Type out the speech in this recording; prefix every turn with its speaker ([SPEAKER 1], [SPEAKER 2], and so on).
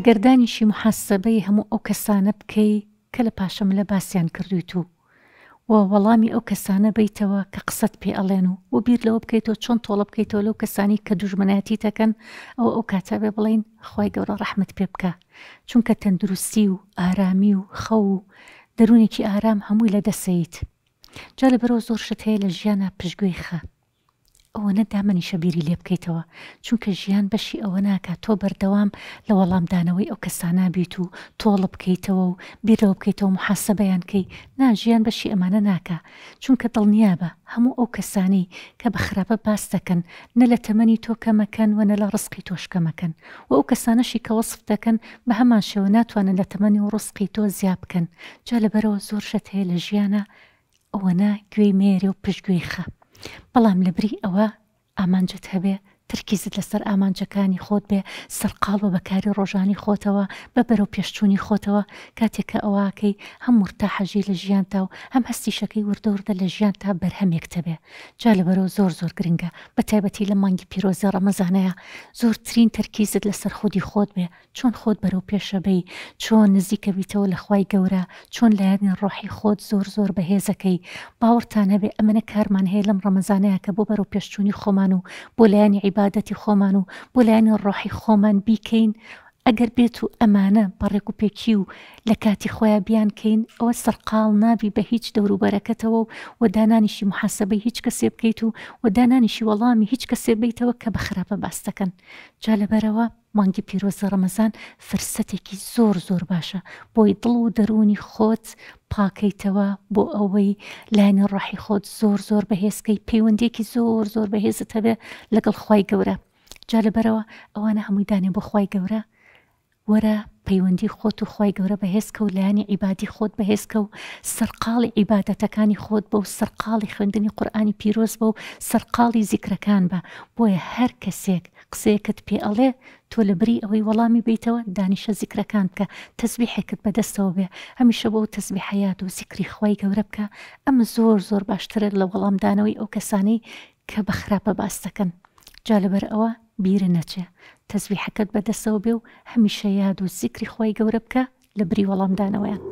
[SPEAKER 1] ئەگەردانیشی محەسەبەی هەموو ئەو کەسانە بکەی کە لە پاشەم لە باسییان کردویت و و وەڵامی ئەو کەسانە بیتەوە کە قسەت پێ ئەڵێن و و بیر لەوە بکەیتەوە چۆن تۆڵە بکەیتەوە لەو کەسانی کە دوژمنەتی تەکەن ئەو ئەو کاتە بێ بڵین خی گەورە ڕەحمت پێ بکە چونکە تەندروستی و ئارامی و خەو و دەرونێکی ئارام هەمووی لە دەسەیت جا لەبەرەوە زۆر شت هەیە لە ژیانە پشتگوێی خە ئەوەنە دامەنیشە بیری لێ بکەیتەوە چونکە ژیان بەشی ئەوە ناکات تۆ بەردەوام لە وەڵامدانەوەی ئەو کەسانابییت و تۆڵە بکەیتەوە و بیرەوە بکەیتەوە محاسە بەیانکەی نا ژیان بەشی ئەمانە ناکە چونکە دڵنیابە هەموو ئەو کەسانی کە بە خراپە باس دەکەن نە لە تەمەنی تۆ کەمەکەن وەنە لە ڕسقی تۆشکەمەکەن و ئەو کەسانەشی کە وەصف دەکەن بە هەمان شێوە ناتوانن لە تەمەنی و ڕسقی تۆ زیاب بکەن جا لەبەرەوە زۆر شەت هەیە لە ژیانە ئەوەنا گوێی مێری و پشتگوێی خەپ بەڵام لەبری ئەوە ئامانجت هەبێ ترکیزت لەسەر ئامانجەکانی خۆت بێ سەرقاڵ بە بەکاری ڕۆژانی خۆتەوە بە بەرەو پێشچوونی خۆتەوە کاتێککە ئەوواکەی هەم مرتا حەژی لە ژیانتا و هەم هەستیشەکەی وردەوردە لە ژیان تا بەرهەمێکتەبێ جا لە بەرەو زۆر زۆر گرنگە بە تایبەتی لە مانگی پیرۆزە ڕەمەزانەیە زۆرترین تەرکیزت لەسەر خودی خۆت بێ چۆن خۆت بەرەو پێشەبەی چۆن نزیکەویتەوە لە خی گەورە چۆن لایەنین ڕۆحی خۆت زۆر زۆر بەهێزەکەی باوەڕتان هەبێ ئەمەە کارمان هەیە لەم ڕەمەزانەیە کە بۆ بەرەو پێشچوونی خۆمان و بۆ لایەنی عیب عیبادەتی خۆمان و بۆ لایەنە ڕۆحی خۆمان بیکەین ئەگەر بێت و ئەمانە بەڕێک و پێکی و لە کاتی خۆیان بیانکەین ئەوە سەرقاڵ نابی بە هیچ دەوروبەرەکەتەوە و وە دانانیشی محاسبەی هیچ کەسێ بکەیت و وە دانانیشی وەڵامی هیچ کەسێ بیتەوە کە بە خراپە باستەکەن جا لەبەرەوە مانگی پیرۆزە ڕەمەزان فرسەتێکی زۆر زۆر باشە بۆی دڵ و دەرونی خۆت پاکەیتەوە بۆ ئەوەی لاینە ڕاحی خۆت زۆر زۆر بەهێزکەی پەیوەندێکی زۆر زۆر بەهێزت هەبێ لەگەڵ خی گەورە جا لەبەرەوە ئەوانە هەمووی دانێ بۆ خی گەورە وەرە پەیوەندی خۆت و خۆی گەورە بەهێزکە و لایانی عیبادی خۆت بەهێزکە و سەرقاڵی عیباەتەکانی خۆت بە و سەرقاڵی خوێندنی قورآانی پیرۆز بە و سەرقاڵی زیکرەکان بە بۆیە هەر کەسێک قسەیەکت پێ ئەڵێ تۆ لە بری ئەوەی وەڵامی بیتەوە دانیشە زیکرەکان بکە تەسببی حێکت بەدەستەوە بێ هەمیشە بۆ و تەسببی حیات و زیکری خۆی گەورە بکە ئەمە زۆر زۆر باشترێت لە وەڵامدانەوەی ئەو کەسانەی کە بە خراپە باستەکەن جا لەبەر ئەوە بیرە نەچێ تەزوی حەکەت بەدەستەوە بێ و هەمیشە یاد و زیکری خۆی گەورە بکە لە بری وەڵامدانەوەیان.